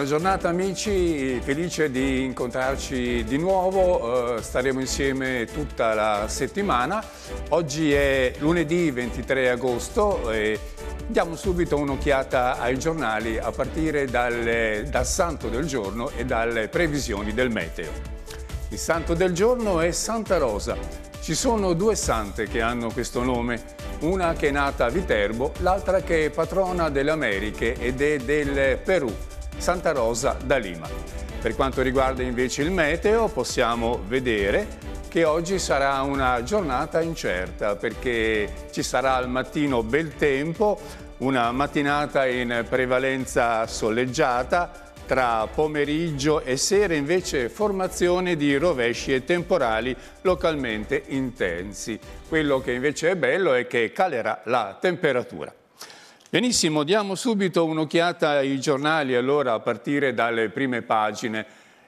Buona giornata amici, felice di incontrarci di nuovo, eh, staremo insieme tutta la settimana. Oggi è lunedì 23 agosto e diamo subito un'occhiata ai giornali a partire dal, dal santo del giorno e dalle previsioni del meteo. Il santo del giorno è Santa Rosa. Ci sono due sante che hanno questo nome una che è nata a Viterbo, l'altra che è patrona delle Americhe ed è del Perù. Santa Rosa da Lima. Per quanto riguarda invece il meteo possiamo vedere che oggi sarà una giornata incerta perché ci sarà al mattino bel tempo, una mattinata in prevalenza soleggiata, tra pomeriggio e sera invece formazione di rovesci e temporali localmente intensi. Quello che invece è bello è che calerà la temperatura. Benissimo, diamo subito un'occhiata ai giornali, allora a partire dalle prime pagine.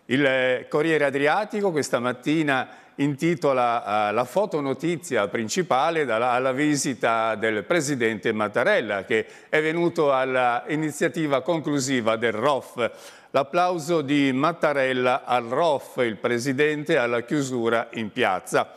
Il eh, Corriere Adriatico questa mattina intitola uh, la fotonotizia principale dalla, alla visita del presidente Mattarella che è venuto all'iniziativa conclusiva del ROF. L'applauso di Mattarella al ROF, il presidente alla chiusura in piazza.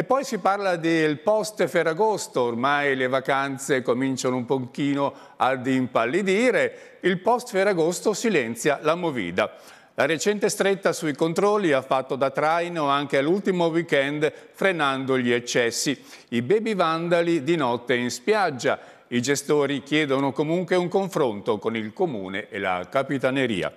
E poi si parla del post Ferragosto, ormai le vacanze cominciano un pochino ad impallidire, il post Ferragosto silenzia la movida. La recente stretta sui controlli ha fatto da traino anche all'ultimo weekend frenando gli eccessi. I baby vandali di notte in spiaggia. I gestori chiedono comunque un confronto con il comune e la capitaneria.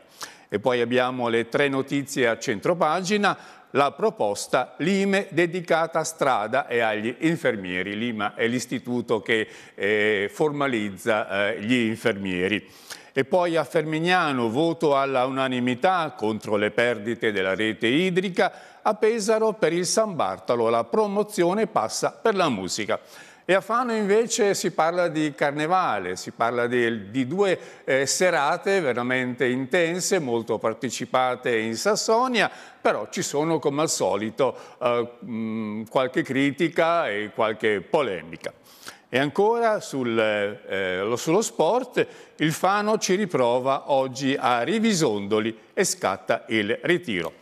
E poi abbiamo le tre notizie a centropagina la proposta Lime dedicata a strada e agli infermieri. Lima è l'istituto che eh, formalizza eh, gli infermieri. E poi a Fermignano voto alla unanimità contro le perdite della rete idrica, a Pesaro per il San Bartolo la promozione passa per la musica. E a Fano invece si parla di carnevale, si parla di, di due eh, serate veramente intense, molto partecipate in Sassonia, però ci sono come al solito eh, qualche critica e qualche polemica. E ancora sul, eh, eh sullo sport, il Fano ci riprova oggi a Rivisondoli e scatta il ritiro.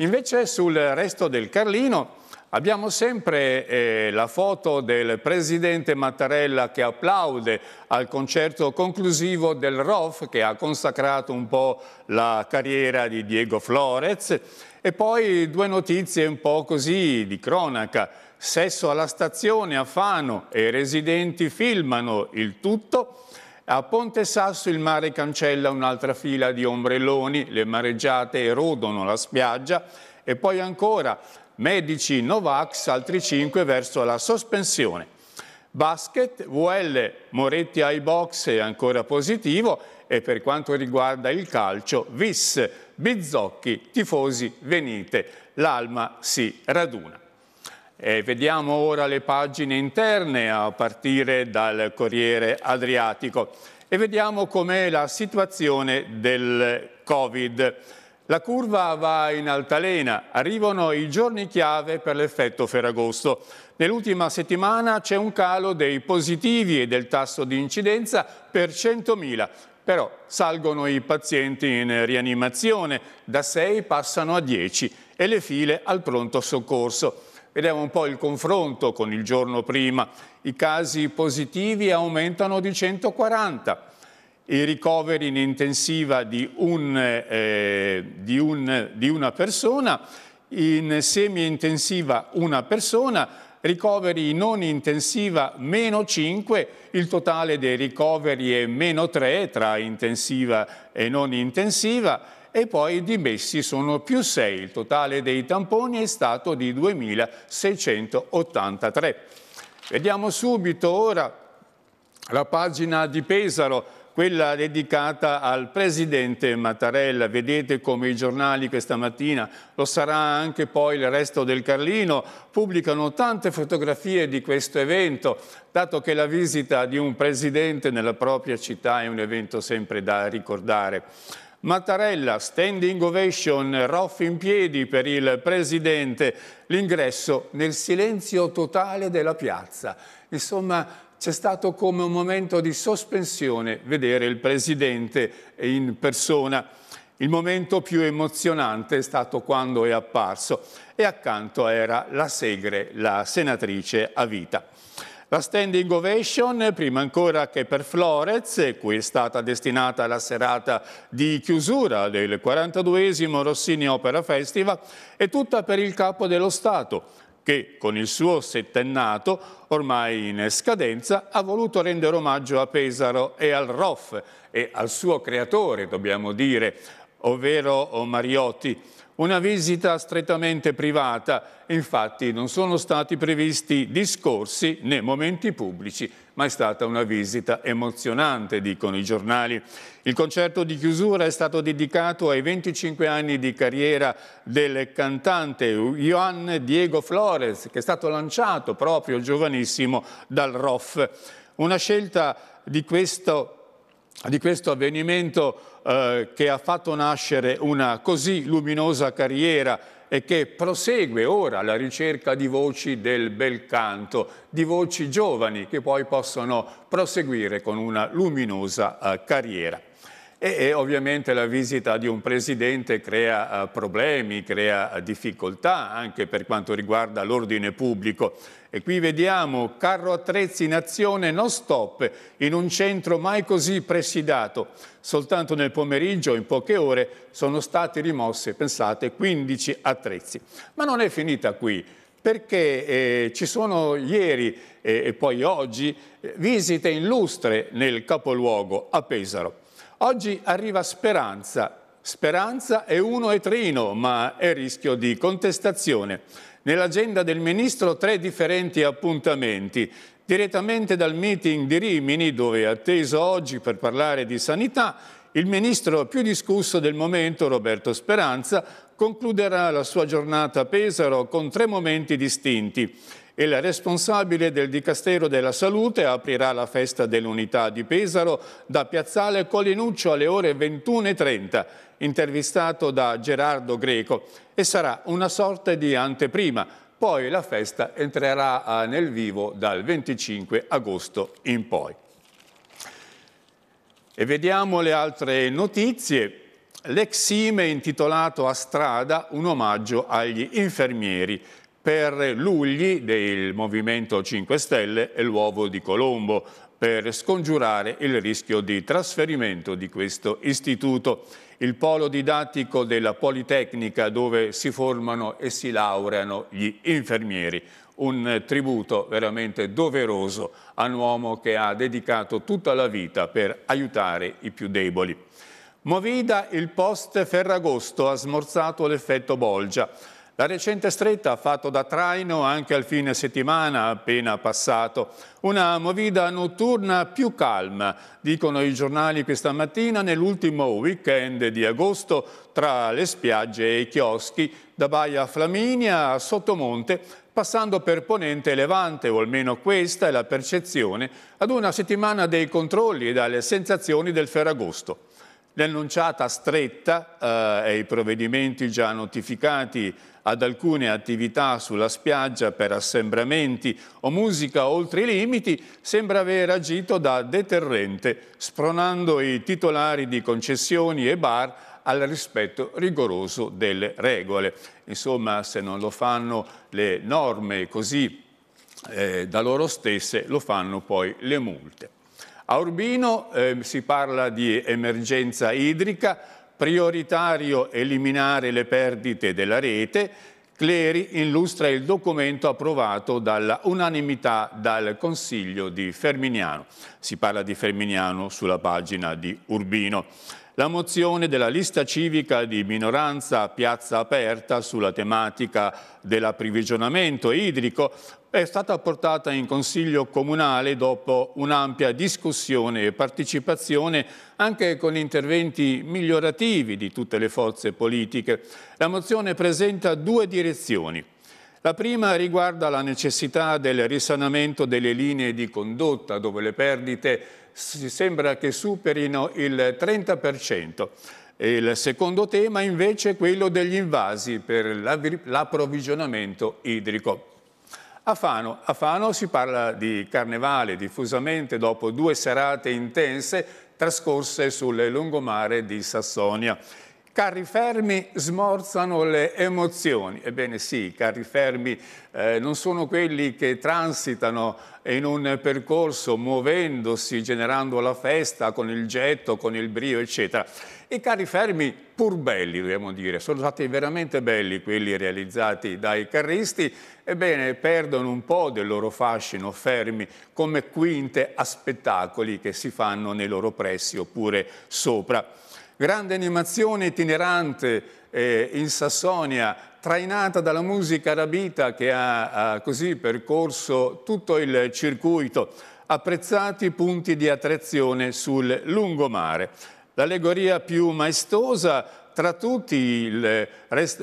Invece sul resto del Carlino Abbiamo sempre eh, la foto del presidente Mattarella che applaude al concerto conclusivo del ROF che ha consacrato un po' la carriera di Diego Flores e poi due notizie un po' così di cronaca. Sesso alla stazione a Fano e i residenti filmano il tutto. A Ponte Sasso il mare cancella un'altra fila di ombrelloni, le mareggiate erodono la spiaggia e poi ancora medici Novax, altri 5 verso la sospensione. Basket, VL Moretti ai box è ancora positivo e per quanto riguarda il calcio, Vis, Bizzocchi, tifosi venite, l'Alma si raduna. E vediamo ora le pagine interne a partire dal Corriere Adriatico e vediamo com'è la situazione del Covid. La curva va in altalena, arrivano i giorni chiave per l'effetto Ferragosto. Nell'ultima settimana c'è un calo dei positivi e del tasso di incidenza per 100.000, però salgono i pazienti in rianimazione, da 6 passano a 10 e le file al pronto soccorso. Vediamo un po' il confronto con il giorno prima. I casi positivi aumentano di 140 i ricoveri in intensiva di, un, eh, di, un, di una persona, in semi-intensiva una persona, ricoveri non intensiva meno 5, il totale dei ricoveri è meno 3 tra intensiva e non intensiva e poi i dimessi sono più 6, il totale dei tamponi è stato di 2683. Vediamo subito ora la pagina di Pesaro quella dedicata al presidente Mattarella. Vedete come i giornali questa mattina, lo sarà anche poi il resto del Carlino, pubblicano tante fotografie di questo evento, dato che la visita di un presidente nella propria città è un evento sempre da ricordare. Mattarella, standing ovation, roff in piedi per il presidente, l'ingresso nel silenzio totale della piazza. Insomma, c'è stato come un momento di sospensione vedere il presidente in persona. Il momento più emozionante è stato quando è apparso e accanto era la Segre, la senatrice a vita. La standing ovation, prima ancora che per Florez, cui è stata destinata la serata di chiusura del 42esimo Rossini Opera Festival, è tutta per il capo dello Stato, che con il suo settennato, ormai in scadenza, ha voluto rendere omaggio a Pesaro e al Roff e al suo creatore, dobbiamo dire, ovvero Mariotti, una visita strettamente privata, infatti non sono stati previsti discorsi né momenti pubblici, ma è stata una visita emozionante, dicono i giornali. Il concerto di chiusura è stato dedicato ai 25 anni di carriera del cantante Juan Diego Flores, che è stato lanciato proprio giovanissimo dal ROF. Una scelta di questo di questo avvenimento eh, che ha fatto nascere una così luminosa carriera e che prosegue ora la ricerca di voci del bel canto, di voci giovani che poi possono proseguire con una luminosa eh, carriera. E, e, ovviamente la visita di un presidente crea uh, problemi, crea uh, difficoltà anche per quanto riguarda l'ordine pubblico. E qui vediamo carro attrezzi in azione non stop in un centro mai così presidato. Soltanto nel pomeriggio, in poche ore, sono stati rimosse, pensate, 15 attrezzi. Ma non è finita qui perché eh, ci sono ieri eh, e poi oggi eh, visite illustre nel capoluogo a Pesaro. Oggi arriva Speranza. Speranza è uno e trino, ma è rischio di contestazione. Nell'agenda del Ministro tre differenti appuntamenti. Direttamente dal meeting di Rimini, dove è atteso oggi per parlare di sanità, il ministro più discusso del momento, Roberto Speranza, concluderà la sua giornata a Pesaro con tre momenti distinti. Il responsabile del Dicastero della Salute aprirà la festa dell'unità di Pesaro da Piazzale Colinuccio alle ore 21.30, intervistato da Gerardo Greco, e sarà una sorta di anteprima. Poi la festa entrerà eh, nel vivo dal 25 agosto in poi. E vediamo le altre notizie. L'exime intitolato a strada un omaggio agli infermieri per Lugli del Movimento 5 Stelle e l'uovo di Colombo per scongiurare il rischio di trasferimento di questo istituto. Il polo didattico della Politecnica dove si formano e si laureano gli infermieri. Un tributo veramente doveroso a un uomo che ha dedicato tutta la vita per aiutare i più deboli. Movida il post Ferragosto ha smorzato l'effetto Bolgia. La recente stretta ha fatto da traino anche al fine settimana appena passato. Una movida notturna più calma, dicono i giornali questa mattina, nell'ultimo weekend di agosto tra le spiagge e i chioschi, da Baia Flaminia a Sottomonte, passando per Ponente e Levante, o almeno questa è la percezione, ad una settimana dei controlli e dalle sensazioni del Ferragosto. L'annunciata stretta eh, e i provvedimenti già notificati ad alcune attività sulla spiaggia per assembramenti o musica oltre i limiti sembra aver agito da deterrente, spronando i titolari di concessioni e bar al rispetto rigoroso delle regole. Insomma, se non lo fanno le norme così eh, da loro stesse, lo fanno poi le multe. A Urbino eh, si parla di emergenza idrica, prioritario eliminare le perdite della rete, Cleri illustra il documento approvato dalla unanimità dal Consiglio di Ferminiano. Si parla di Ferminiano sulla pagina di Urbino. La mozione della lista civica di minoranza Piazza Aperta sulla tematica dell'approvvigionamento idrico è stata portata in Consiglio Comunale dopo un'ampia discussione e partecipazione anche con interventi migliorativi di tutte le forze politiche. La mozione presenta due direzioni. La prima riguarda la necessità del risanamento delle linee di condotta dove le perdite si sembra che superino il 30%. Il secondo tema invece è quello degli invasi per l'approvvigionamento idrico. A Fano. A Fano si parla di carnevale diffusamente dopo due serate intense trascorse sul lungomare di Sassonia carri fermi smorzano le emozioni. Ebbene sì, i carri fermi eh, non sono quelli che transitano in un percorso muovendosi, generando la festa con il getto, con il brio, eccetera. I carri fermi, pur belli, dobbiamo dire, sono stati veramente belli quelli realizzati dai carristi, ebbene perdono un po' del loro fascino fermi come quinte a spettacoli che si fanno nei loro pressi oppure sopra grande animazione itinerante eh, in Sassonia, trainata dalla musica arabita che ha, ha così percorso tutto il circuito, apprezzati punti di attrazione sul lungomare. L'allegoria più maestosa tra tutti il,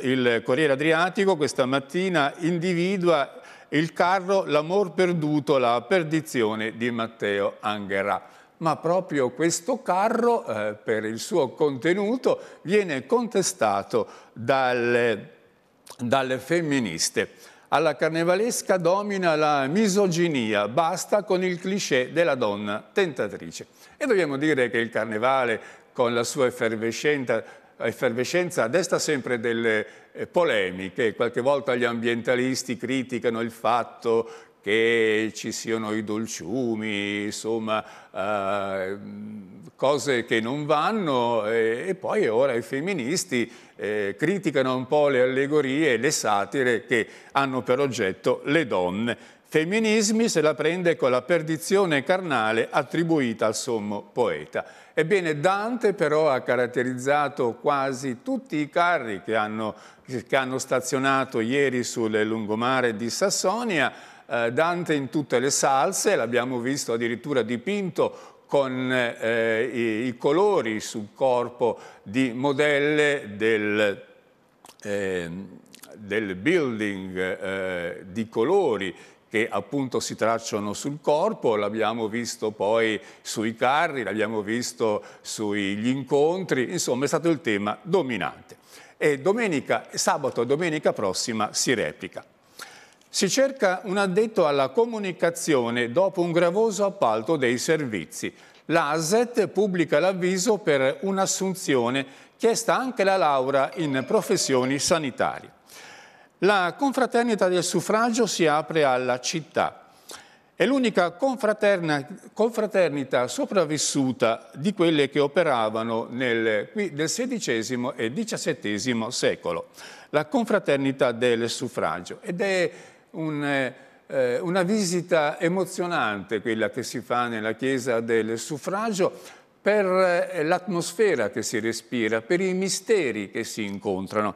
il, Corriere Adriatico questa mattina individua il carro L'amor perduto, la perdizione di Matteo Angherà ma proprio questo carro, eh, per il suo contenuto, viene contestato dalle, dalle femministe. Alla carnevalesca domina la misoginia, basta con il cliché della donna tentatrice. E dobbiamo dire che il carnevale, con la sua effervescenza, effervescenza desta sempre delle eh, polemiche. Qualche volta gli ambientalisti criticano il fatto che ci siano i dolciumi, insomma, eh, cose che non vanno e, e poi ora i femministi eh, criticano un po' le allegorie e le satire che hanno per oggetto le donne. Femminismi se la prende con la perdizione carnale attribuita al sommo poeta. Ebbene, Dante però ha caratterizzato quasi tutti i carri che hanno, che hanno stazionato ieri sul lungomare di Sassonia eh, Dante in tutte le salse, l'abbiamo visto addirittura dipinto con eh, i, i, colori sul corpo di modelle del, eh, del building eh, di colori che appunto si tracciano sul corpo, l'abbiamo visto poi sui carri, l'abbiamo visto sugli incontri, insomma è stato il tema dominante. E domenica, sabato e domenica prossima si replica. Si cerca un addetto alla comunicazione dopo un gravoso appalto dei servizi. L'ASET pubblica l'avviso per un'assunzione, chiesta anche la laurea in professioni sanitarie. La confraternita del suffragio si apre alla città. È l'unica confraternita sopravvissuta di quelle che operavano nel, nel XVI e XVII secolo, la confraternita del suffragio. Ed è un, eh, eh, una visita emozionante quella che si fa nella Chiesa del Suffragio per eh, l'atmosfera che si respira, per i misteri che si incontrano.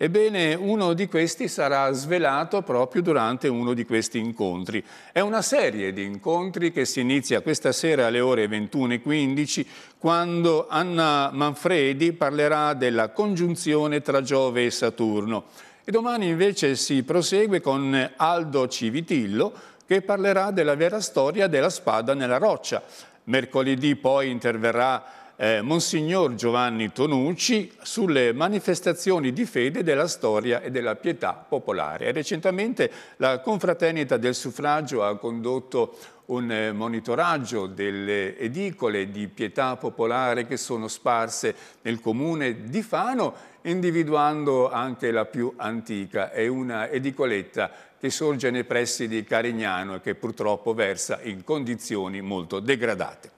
Ebbene, uno di questi sarà svelato proprio durante uno di questi incontri. È una serie di incontri che si inizia questa sera alle ore 21.15 quando Anna Manfredi parlerà della congiunzione tra Giove e Saturno. E domani invece si prosegue con Aldo Civitillo che parlerà della vera storia della spada nella roccia. Mercoledì poi interverrà eh, Monsignor Giovanni Tonucci sulle manifestazioni di fede della storia e della pietà popolare. recentemente la Confraternita del Suffragio ha condotto un eh, monitoraggio delle edicole di pietà popolare che sono sparse nel comune di Fano, individuando anche la più antica, è una edicoletta che sorge nei pressi di Carignano e che purtroppo versa in condizioni molto degradate.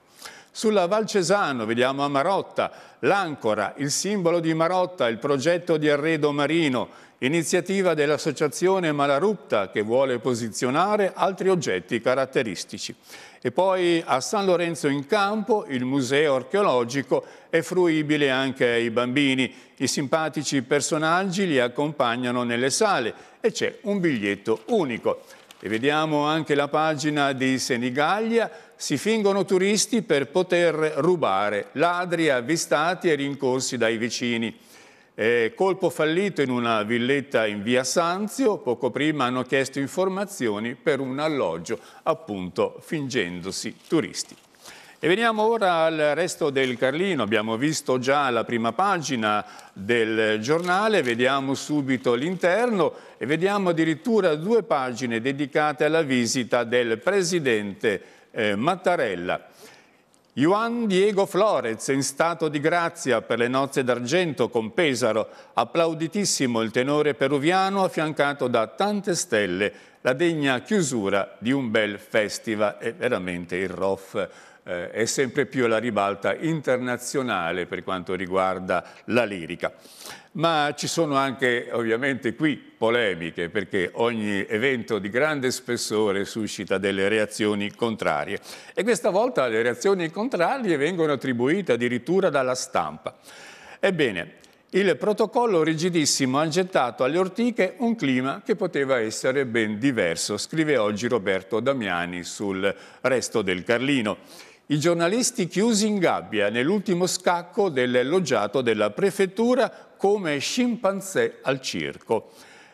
Sulla Val Cesano vediamo a Marotta, l'Ancora, il simbolo di Marotta, il progetto di arredo marino, iniziativa dell'associazione Malarupta che vuole posizionare altri oggetti caratteristici. E poi a San Lorenzo in Campo il museo archeologico è fruibile anche ai bambini. I simpatici personaggi li accompagnano nelle sale e c'è un biglietto unico. E vediamo anche la pagina di Senigallia si fingono turisti per poter rubare, ladri avvistati e rincorsi dai vicini. Eh, colpo fallito in una villetta in via Sanzio, poco prima hanno chiesto informazioni per un alloggio, appunto fingendosi turisti. E veniamo ora al resto del Carlino, abbiamo visto già la prima pagina del giornale, vediamo subito l'interno e vediamo addirittura due pagine dedicate alla visita del Presidente eh, Mattarella. Juan Diego Flores in stato di grazia per le nozze d'argento con Pesaro, applauditissimo il tenore peruviano affiancato da tante stelle, la degna chiusura di un bel festival è veramente il roff eh, è sempre più alla ribalta internazionale per quanto riguarda la lirica. Ma ci sono anche ovviamente qui polemiche perché ogni evento di grande spessore suscita delle reazioni contrarie e questa volta le reazioni contrarie vengono attribuite addirittura dalla stampa. Ebbene, il protocollo rigidissimo ha gettato alle ortiche un clima che poteva essere ben diverso, scrive oggi Roberto Damiani sul resto del Carlino i giornalisti chiusi in gabbia nell'ultimo scacco del della prefettura come scimpanzé al circo.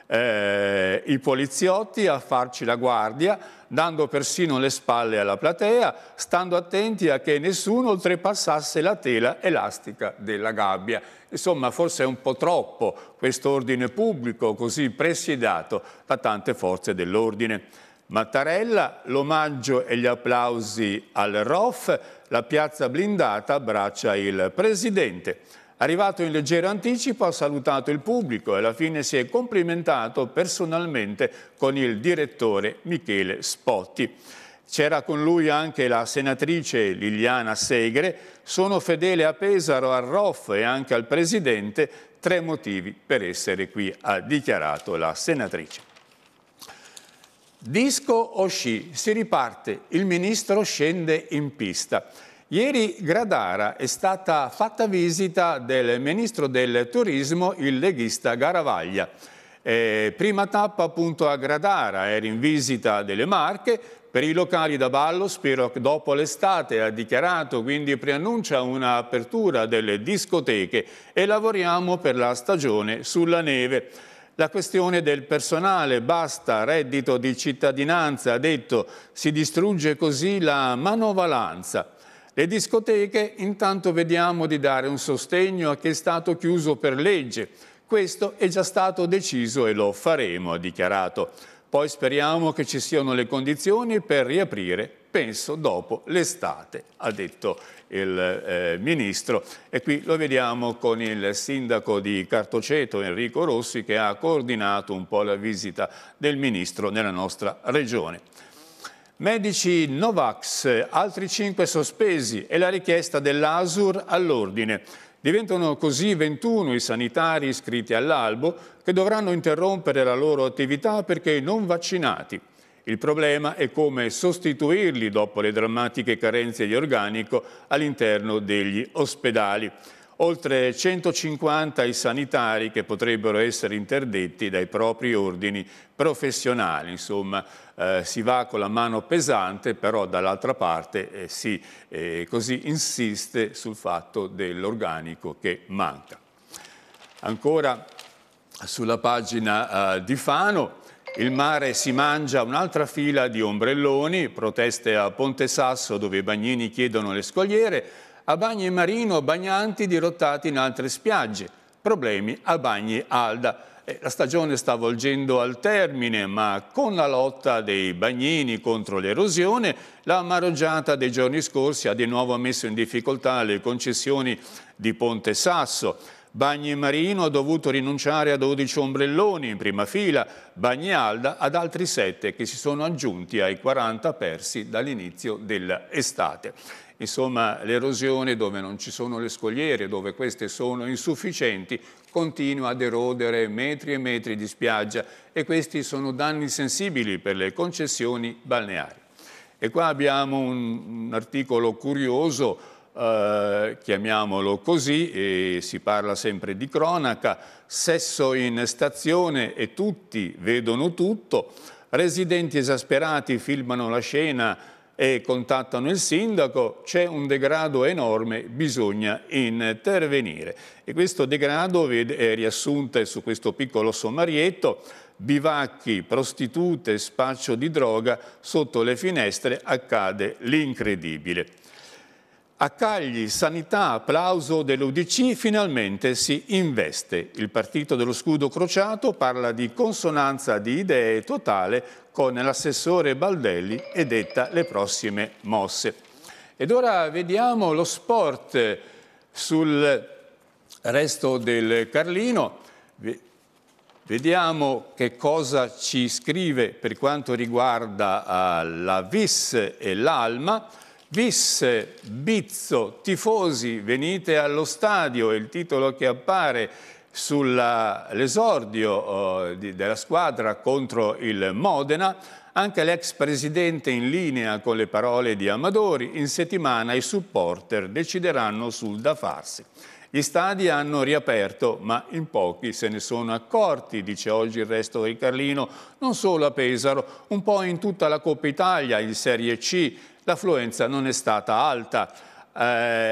Eh, I poliziotti a farci la guardia, dando persino le spalle alla platea, stando attenti a che nessuno oltrepassasse la tela elastica della gabbia. Insomma, forse è un po' troppo questo ordine pubblico così presidato da tante forze dell'ordine. Mattarella, l'omaggio e gli applausi al ROF, la piazza blindata abbraccia il Presidente. Arrivato in leggero anticipo ha salutato il pubblico e alla fine si è complimentato personalmente con il direttore Michele Spotti. C'era con lui anche la senatrice Liliana Segre. Sono fedele a Pesaro, al ROF e anche al Presidente. Tre motivi per essere qui, ha dichiarato la senatrice. Disco o sci? Si riparte, il ministro scende in pista. Ieri Gradara è stata fatta visita del ministro del turismo, il leghista Garavaglia. Eh, prima tappa appunto a Gradara, era in visita delle Marche, per i locali da ballo spero che dopo l'estate ha dichiarato, quindi preannuncia un'apertura delle discoteche e lavoriamo per la stagione sulla neve la questione del personale, basta, reddito di cittadinanza, ha detto, si distrugge così la manovalanza. Le discoteche intanto vediamo di dare un sostegno a chi è stato chiuso per legge. Questo è già stato deciso e lo faremo, ha dichiarato. Poi speriamo che ci siano le condizioni per riaprire, penso dopo l'estate, ha detto il eh, Ministro. E qui lo vediamo con il Sindaco di Cartoceto, Enrico Rossi, che ha coordinato un po' la visita del Ministro nella nostra regione. Medici Novax, altri 5 sospesi e la richiesta dell'ASUR all'ordine. Diventano così 21 i sanitari iscritti all'albo che dovranno interrompere la loro attività perché non vaccinati. Il problema è come sostituirli dopo le drammatiche carenze di organico all'interno degli ospedali. Oltre 150 i sanitari che potrebbero essere interdetti dai propri ordini professionali. Insomma, eh, si va con la mano pesante, però dall'altra parte eh, si eh, così insiste sul fatto dell'organico che manca. Ancora sulla pagina eh, di Fano, il mare si mangia un'altra fila di ombrelloni, proteste a Ponte Sasso dove i bagnini chiedono le scogliere, a Bagni Marino bagnanti dirottati in altre spiagge, problemi a Bagni Alda. Eh, la stagione sta volgendo al termine, ma con la lotta dei bagnini contro l'erosione, la maroggiata dei giorni scorsi ha di nuovo messo in difficoltà le concessioni di Ponte Sasso. Marino ha dovuto rinunciare a 12 ombrelloni in prima fila, Alda ad altri 7 che si sono aggiunti ai 40 persi dall'inizio dell'estate. Insomma, l'erosione dove non ci sono le scogliere, dove queste sono insufficienti, continua ad erodere metri e metri di spiaggia e questi sono danni sensibili per le concessioni balneari. E qua abbiamo un articolo curioso eh, chiamiamolo così, e si parla sempre di cronaca, sesso in stazione e tutti vedono tutto, residenti esasperati filmano la scena e contattano il sindaco, c'è un degrado enorme, bisogna intervenire. E questo degrado è riassunto su questo piccolo sommarietto, bivacchi, prostitute, spaccio di droga, sotto le finestre accade l'incredibile. A Cagli, sanità, applauso dell'Udc, finalmente si investe. Il partito dello scudo crociato parla di consonanza di idee totale con l'assessore Baldelli e detta le prossime mosse. Ed ora vediamo lo sport sul resto del Carlino. Vediamo che cosa ci scrive per quanto riguarda eh, la VIS e l'Alma visse Bizzo, tifosi, venite allo stadio, è il titolo che appare sull'esordio oh, della squadra contro il Modena, anche l'ex presidente in linea con le parole di Amadori, in settimana i supporter decideranno sul da farsi. Gli stadi hanno riaperto, ma in pochi se ne sono accorti, dice oggi il resto del Carlino, non solo a Pesaro, un po' in tutta la Coppa Italia, in Serie C, l'affluenza non è stata alta. Eh,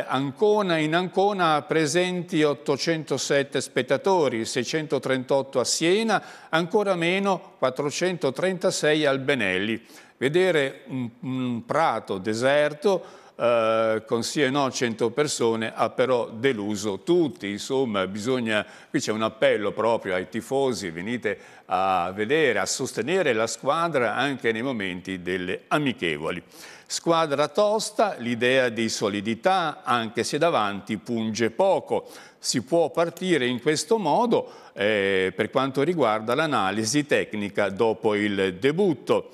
Ancona in Ancona presenti 807 spettatori, 638 a Siena, ancora meno 436 al Benelli. Vedere un, un prato deserto eh, con sì e no 100 persone ha però deluso tutti, insomma bisogna, qui c'è un appello proprio ai tifosi, venite a vedere, a sostenere la squadra anche nei momenti delle amichevoli. Squadra tosta, l'idea di solidità, anche se davanti punge poco. Si può partire in questo modo eh, per quanto riguarda l'analisi tecnica dopo il debutto.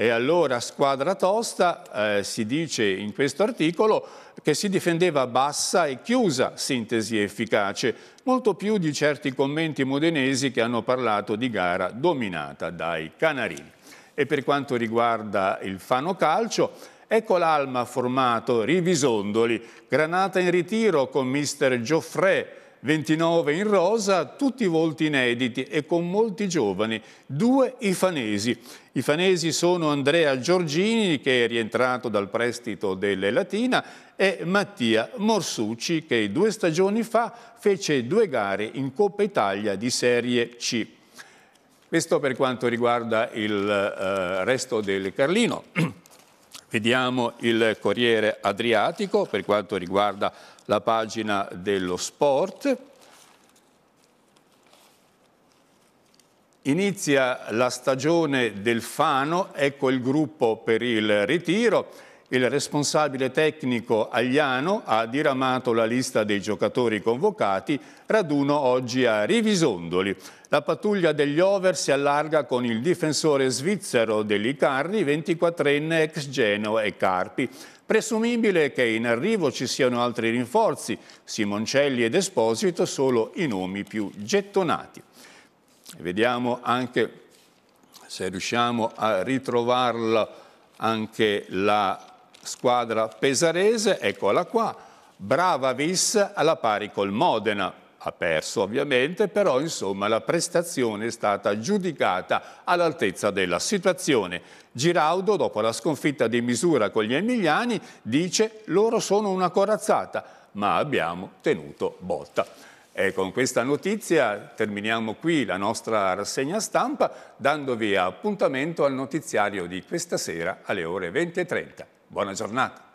E allora squadra tosta eh, si dice in questo articolo che si difendeva bassa e chiusa sintesi efficace, molto più di certi commenti modenesi che hanno parlato di gara dominata dai canarini. E per quanto riguarda il Fano Calcio, ecco l'Alma formato Rivisondoli, granata in ritiro con mister Gioffre, 29 in rosa, tutti volti inediti e con molti giovani, due i fanesi. I fanesi sono Andrea Giorgini, che è rientrato dal prestito delle Latina, e Mattia Morsucci, che due stagioni fa fece due gare in Coppa Italia di Serie C. Questo per quanto riguarda il eh, resto del Carlino. Vediamo il Corriere Adriatico per quanto riguarda la pagina dello sport. Inizia la stagione del Fano, ecco il gruppo per il ritiro il responsabile tecnico Agliano ha diramato la lista dei giocatori convocati, raduno oggi a Rivisondoli. La pattuglia degli over si allarga con il difensore svizzero dell'Icarni, 24enne ex Geno e Carpi. Presumibile che in arrivo ci siano altri rinforzi, Simoncelli ed Esposito solo i nomi più gettonati. Vediamo anche se riusciamo a ritrovarla anche la squadra pesarese, eccola qua, brava Vis alla pari col Modena, ha perso ovviamente, però insomma la prestazione è stata giudicata all'altezza della situazione. Giraudo, dopo la sconfitta di misura con gli Emiliani, dice loro sono una corazzata, ma abbiamo tenuto botta. E con questa notizia terminiamo qui la nostra rassegna stampa dandovi appuntamento al notiziario di questa sera alle ore 20.30. Buona giornata.